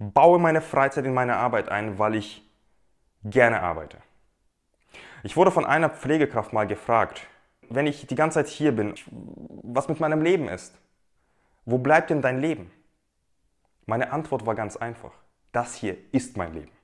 baue meine Freizeit in meine Arbeit ein, weil ich gerne arbeite. Ich wurde von einer Pflegekraft mal gefragt, wenn ich die ganze Zeit hier bin, was mit meinem Leben ist. Wo bleibt denn dein Leben? Meine Antwort war ganz einfach. Das hier ist mein Leben.